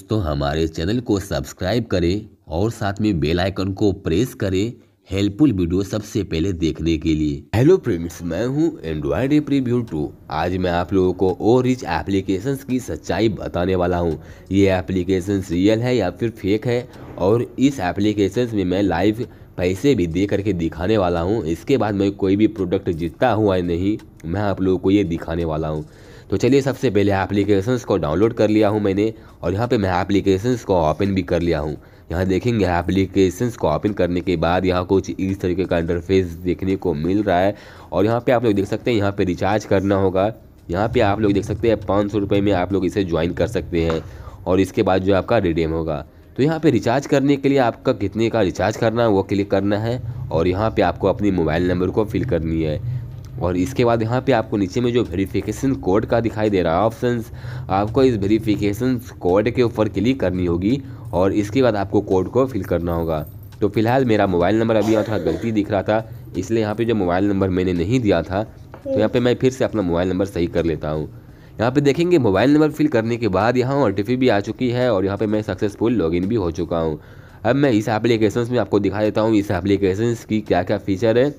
दोस्तों तो हमारे चैनल को सब्सक्राइब करें और साथ में बेल आइकन को प्रेस करें हेल्पफुल वीडियो सबसे पहले देखने के लिए हेलो फ्रेंड्स मैं हूं एंड्रॉयड एप रिव्यू टू आज मैं आप लोगों को ओ रिच एप्लीकेशन की सच्चाई बताने वाला हूं ये एप्लीकेशन रियल है या फिर फेक है और इस एप्लीकेशन में मैं लाइव पैसे भी दे करके दिखाने वाला हूँ इसके बाद मैं कोई भी प्रोडक्ट जीतता हुआ नहीं मैं आप लोगों को ये दिखाने वाला हूँ तो चलिए सबसे पहले एप्लीकेशंस को डाउनलोड कर लिया हूँ मैंने और यहाँ पे मैं एप्लीकेशंस को ओपन भी कर लिया हूँ यहाँ देखेंगे एप्लीकेशंस को ओपन करने के बाद यहाँ कुछ इस तरीके का इंटरफेस देखने को मिल रहा है और यहाँ पर आप लोग देख सकते हैं यहाँ पर रिचार्ज करना होगा यहाँ पे आप लोग देख सकते हैं पाँच सौ रुपये में आप लोग इसे ज्वाइन कर सकते हैं और इसके बाद जो आपका रिडीम होगा तो यहाँ पे रिचार्ज करने के लिए आपका कितने का रिचार्ज करना है वो क्लिक करना है और यहाँ पे आपको अपनी मोबाइल नंबर को फिल करनी है और इसके बाद यहाँ पे आपको नीचे में जो वेरिफिकेशन कोड का दिखाई दे रहा है ऑप्शन आपको इस वेरिफिकेशन कोड के ऊपर क्लिक करनी होगी और इसके बाद आपको कोड को फिल करना होगा तो फिलहाल मेरा मोबाइल नंबर अभी यहाँ थोड़ा गलती दिख रहा था इसलिए यहाँ पे जो मोबाइल नंबर मैंने नहीं दिया था तो यहाँ पे मैं फिर से अपना मोबाइल नंबर सही कर लेता हूँ यहाँ पे देखेंगे मोबाइल नंबर फिल करने के बाद यहाँ ओ भी आ चुकी है और यहाँ पे मैं सक्सेसफुल लॉगिन भी हो चुका हूँ अब मैं इस एप्लीकेशन में आपको दिखा देता हूँ इस एप्लीकेशन की क्या क्या फ़ीचर है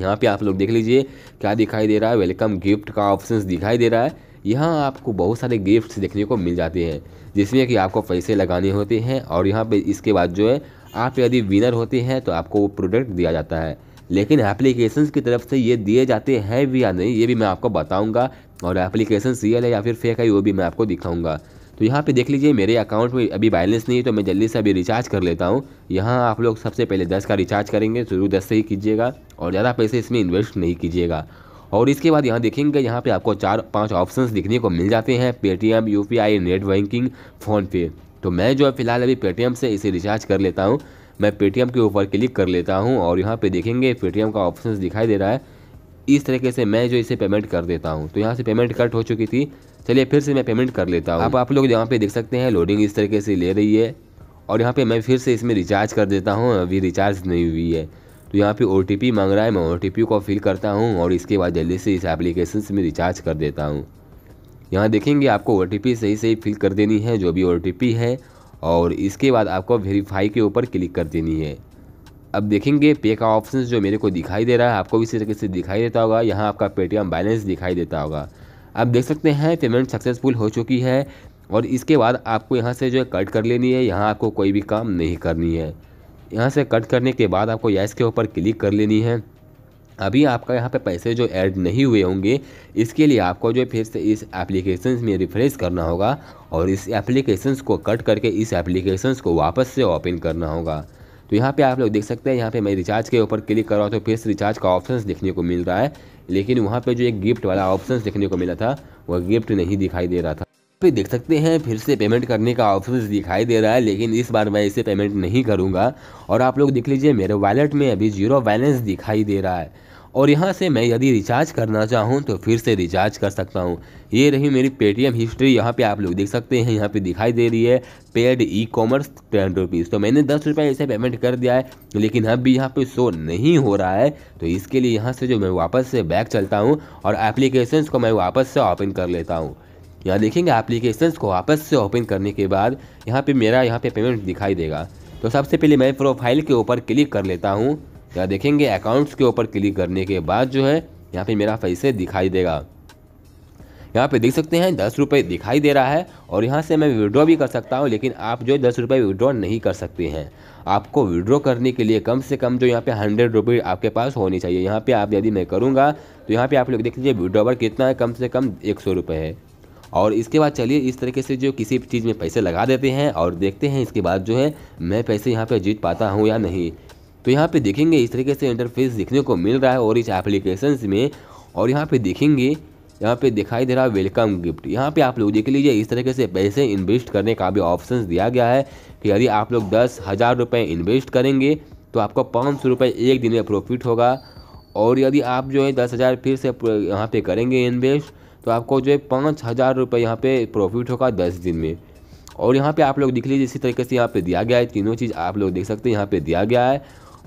यहाँ पे आप लोग देख लीजिए क्या दिखाई दे रहा है वेलकम गिफ्ट का ऑप्शन दिखाई दे रहा है यहाँ आपको बहुत सारे गिफ्ट्स देखने को मिल जाते हैं जिसमें कि आपको पैसे लगाने होते हैं और यहाँ पे इसके बाद जो है आप यदि विनर होते हैं तो आपको वो प्रोडक्ट दिया जाता है लेकिन एप्लीकेशन की तरफ से ये दिए जाते हैं भी या नहीं ये भी मैं आपको बताऊँगा और एप्लीकेशन रियल है या फिर फेक है वो भी मैं आपको दिखाऊँगा तो यहाँ पे देख लीजिए मेरे अकाउंट में अभी बैलेंस नहीं है तो मैं जल्दी से अभी रिचार्ज कर लेता हूँ यहाँ आप लोग सबसे पहले दस का रिचार्ज करेंगे शुरू दस से ही कीजिएगा और ज़्यादा पैसे इसमें इन्वेस्ट नहीं कीजिएगा और इसके बाद यहाँ देखेंगे यहाँ पर आपको चार पाँच ऑप्शन दिखने को मिल जाते हैं पेटीएम यू नेट बैंकिंग फ़ोनपे तो मैं जो है फिलहाल अभी पेटीएम से इसे रिचार्ज कर लेता हूँ मैं पेटीएम के ऊपर क्लिक कर लेता हूँ और यहाँ पे देखेंगे पेटीएम का ऑप्शन दिखाई दे रहा है इस तरीके से मैं जो इसे पेमेंट कर देता हूँ तो यहाँ से पेमेंट कट हो चुकी थी चलिए फिर से मैं पेमेंट कर लेता हूँ अब आप लोग यहाँ पे देख सकते हैं लोडिंग इस तरीके से ले रही है और यहाँ पे मैं फिर से इसमें रिचार्ज कर देता हूँ अभी रिचार्ज नहीं हुई है तो यहाँ पे ओ मांग रहा है मैं ओ को फिल करता हूँ और इसके बाद जल्दी से इस एप्लीकेशन में रिचार्ज कर देता हूँ यहाँ देखेंगे आपको ओ सही सही फिल कर देनी है जो भी ओ है और इसके बाद आपको वेरीफाई के ऊपर क्लिक कर देनी है अब देखेंगे पे का ऑप्शन जो मेरे को दिखाई दे रहा है आपको भी इसी तरीके से दिखाई देता होगा यहाँ आपका पेटीएम बैलेंस दिखाई देता होगा आप देख सकते हैं पेमेंट सक्सेसफुल हो चुकी है और इसके बाद आपको यहाँ से जो है कट कर लेनी है यहाँ आपको कोई भी काम नहीं करनी है यहाँ से कट करने के बाद आपको यस के ऊपर क्लिक कर लेनी है अभी आपका यहाँ पे पैसे जो ऐड नहीं हुए होंगे इसके लिए आपको जो फिर से इस एप्लीकेशन में रिफ्रेश करना होगा और इस एप्लीकेशन को कट करके इस एप्लीकेशन को वापस से ओपन करना होगा तो यहाँ पे आप लोग देख सकते हैं यहाँ पे मैं रिचार्ज के ऊपर क्लिक कर रहा हूँ तो फिर से रिचार्ज का ऑप्शन देखने को मिल रहा है लेकिन वहाँ पर जो एक गिफ्ट वाला ऑप्शन देखने को मिला था वह गिफ्ट नहीं दिखाई दे रहा था पे देख सकते हैं फिर से पेमेंट करने का ऑप्शन दिखाई दे रहा है लेकिन इस बार मैं इसे पेमेंट नहीं करूँगा और आप लोग देख लीजिए मेरे वॉलेट में अभी जीरो बैलेंस दिखाई दे रहा है और यहाँ से मैं यदि रिचार्ज करना चाहूँ तो फिर से रिचार्ज कर सकता हूँ ये रही मेरी पेटीएम हिस्ट्री यहाँ पे आप लोग देख सकते हैं यहाँ पे दिखाई दे रही है paid e commerce ten rupees तो मैंने दस रुपये ऐसे पेमेंट कर दिया है लेकिन अब भी यहाँ पे शो नहीं हो रहा है तो इसके लिए यहाँ से जो मैं वापस से बैक चलता हूँ और एप्लीकेशन को मैं वापस से ओपन कर लेता हूँ यहाँ देखेंगे एप्लीकेशंस को वापस से ओपन करने के बाद यहाँ पर मेरा यहाँ पर पेमेंट दिखाई देगा तो सबसे पहले मैं प्रोफाइल के ऊपर क्लिक कर लेता हूँ या देखेंगे अकाउंट्स के ऊपर क्लिक करने के बाद जो है यहाँ पे मेरा पैसे दिखाई देगा यहाँ पे देख सकते हैं दस रुपये दिखाई दे रहा है और यहाँ से मैं विड्रॉ भी कर सकता हूँ लेकिन आप जो है दस रुपये विड्रॉ नहीं कर सकते हैं आपको विड्रॉ करने के लिए कम से कम जो यहाँ पे हंड्रेड रुपये आपके पास होनी चाहिए यहाँ पे आप यदि मैं करूँगा तो यहाँ पे आप लोग देख लीजिए विड्रॉवर कितना है कम से कम एक सौ रुपये है और इसके बाद चलिए इस तरीके से जो किसी चीज़ में पैसे लगा देते हैं और देखते हैं इसके बाद जो है मैं पैसे यहाँ पर जीत पाता हूँ या नहीं तो यहाँ पे देखेंगे इस तरीके से इंटरफेस देखने को मिल रहा है और इस एप्लीकेशन में और यहाँ पे देखेंगे यहाँ पे दिखाई दे रहा है वेलकम गिफ्ट यहाँ पे आप लोग देख लीजिए इस तरीके से पैसे इन्वेस्ट करने का भी ऑप्शन दिया गया है कि यदि आप लोग दस हज़ार रुपये इन्वेस्ट करेंगे तो आपको पाँच सौ रुपये एक दिन में प्रॉफिट होगा और यदि आप जो है दस हज़ार फिर से यहाँ पे करेंगे इन्वेस्ट तो आपको जो है पाँच हज़ार रुपये यहाँ पे प्रॉफिट होगा दस दिन में और यहाँ पे आप लोग देख लीजिए इसी तरीके से यहाँ पे दिया गया है तीनों चीज़ आप लोग देख सकते हैं यहाँ पे दिया गया है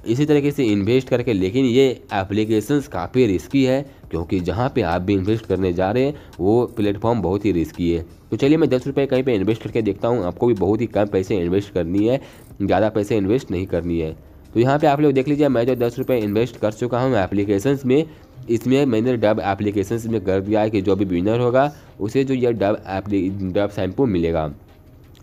इसी तरीके से इन्वेस्ट करके लेकिन ये एप्लीकेशंस काफ़ी रिस्की है क्योंकि जहाँ पे आप भी इन्वेस्ट करने जा रहे हैं वो प्लेटफॉर्म बहुत ही रिस्की है तो चलिए मैं दस रुपये कहीं पे इन्वेस्ट करके देखता हूँ आपको भी बहुत ही कम पैसे इन्वेस्ट करनी है ज़्यादा पैसे इन्वेस्ट नहीं करनी है तो यहाँ पर आप लोग देख लीजिए मैं जो दस रुपये इन्वेस्ट कर चुका हूँ एप्लीकेशंस में इसमें मैंने डब एप्लीकेशंस में कर दिया है कि जो भी विनर होगा उसे जो ये डब एप्ली डब शैम्पू मिलेगा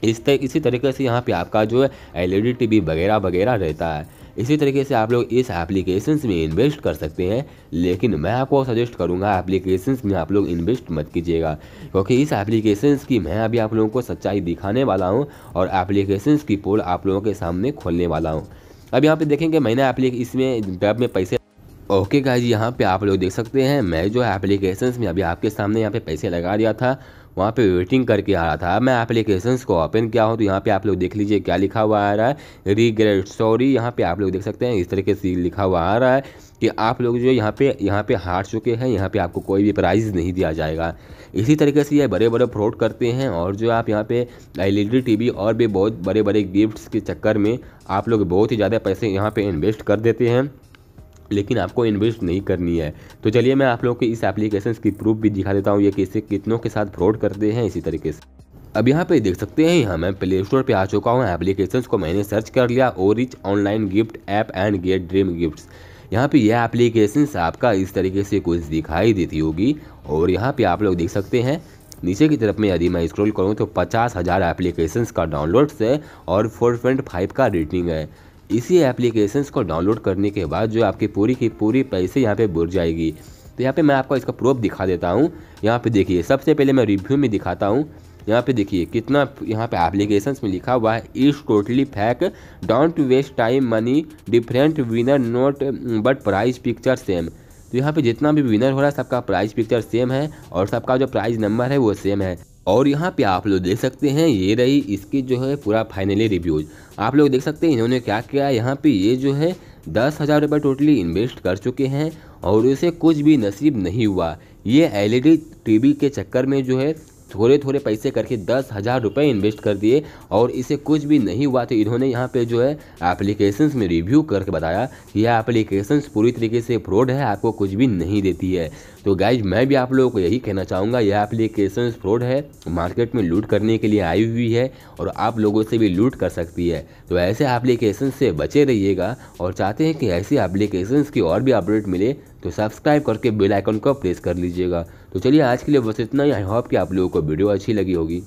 इस तरह इसी तरीके से यहाँ पे आपका जो है एल ई e वगैरह वगैरह रहता है इसी तरीके से आप लोग इस एप्लीकेशंस में इन्वेस्ट कर सकते हैं लेकिन मैं आपको सजेस्ट करूंगा एप्लीकेशंस में आप लोग इन्वेस्ट मत कीजिएगा क्योंकि इस एप्लीकेशंस की मैं अभी आप लोगों को सच्चाई दिखाने वाला हूँ और एप्लीकेशंस की पोल आप लोगों के सामने खोलने वाला हूँ अब यहाँ पे देखेंगे मैंने इसमें वेब में पैसे ओके गाइज यहाँ पे आप लोग देख सकते हैं मैं जो है एप्लीकेशन में अभी आपके सामने यहाँ पे पैसे लगा दिया था वहाँ पे वेटिंग करके आ रहा था मैं एप्लीकेशन को ओपन किया हूँ तो यहाँ पे आप लोग देख लीजिए क्या लिखा हुआ आ रहा है रिग्रेट सॉरी यहाँ पे आप लोग देख सकते हैं इस तरीके से लिखा हुआ आ रहा है कि आप लोग जो यहाँ पे यहाँ पे हार चुके हैं यहाँ पे आपको कोई भी प्राइज़ नहीं दिया जाएगा इसी तरीके से ये बड़े बड़े फ्रॉड करते हैं और जो आप यहाँ पे एलईडी टीवी और भी बहुत बड़े बड़े गिफ्ट्स के चक्कर में आप लोग बहुत ही ज़्यादा पैसे यहाँ पर इन्वेस्ट कर देते हैं लेकिन आपको इन्वेस्ट नहीं करनी है तो चलिए मैं आप लोगों को इस एप्लीकेशन की प्रूफ भी दिखा देता हूँ ये कैसे कितनों के साथ फ्रॉड करते हैं इसी तरीके से अब यहाँ पे देख सकते हैं यहाँ मैं प्ले स्टोर पर आ चुका हूँ एप्लीकेशन को मैंने सर्च कर लिया और online gift app and get dream gift यहाँ पे यह एप्लीकेशन आपका इस तरीके से कुछ दिखाई देती होगी और यहाँ पे आप लोग देख सकते हैं नीचे की तरफ में यदि मैं स्क्रॉल करूँ तो पचास हज़ार एप्लीकेशन का डाउनलोड्स है और फोर पॉइंट फाइव का रेटिंग है इसी एप्लीकेशंस को डाउनलोड करने के बाद जो आपकी पूरी की पूरी पैसे यहाँ पे बुर जाएगी तो यहाँ पे मैं आपको इसका प्रूफ दिखा देता हूँ यहाँ पे देखिए सबसे पहले मैं रिव्यू में दिखाता हूँ यहाँ पे देखिए कितना यहाँ पे एप्लीकेशन में लिखा हुआ है is totally fake don't waste time money different winner note but price picture same तो यहाँ पे जितना भी विनर हो रहा है सबका प्राइस पिक्चर सेम है और सबका जो प्राइस नंबर है वो सेम है और यहाँ पे आप लोग देख सकते हैं ये रही इसकी जो है पूरा फाइनली रिव्यूज आप लोग देख सकते हैं इन्होंने क्या किया यहाँ पे ये जो है दस हज़ार रुपये टोटली इन्वेस्ट कर चुके हैं और उसे कुछ भी नसीब नहीं हुआ ये एलईडी टीवी e के चक्कर में जो है थोड़े थोड़े पैसे करके दस हज़ार रुपये इन्वेस्ट कर दिए और इसे कुछ भी नहीं हुआ तो इन्होंने यहाँ पे जो है एप्लीकेशंस में रिव्यू करके बताया कि यह एप्लीकेशंस पूरी तरीके से फ्रॉड है आपको कुछ भी नहीं देती है तो गाइज मैं भी आप लोगों को यही कहना चाहूँगा यह एप्लीकेशंस फ्रॉड है मार्केट में लूट करने के लिए आई हुई है और आप लोगों से भी लूट कर सकती है तो ऐसे एप्लीकेशन से बचे रहिएगा और चाहते हैं कि ऐसी एप्लीकेशंस की और भी अपडेट मिले तो सब्सक्राइब करके बेल आइकन को प्रेस कर लीजिएगा तो चलिए आज के लिए बस इतना ही आई होप कि आप लोगों को वीडियो अच्छी लगी होगी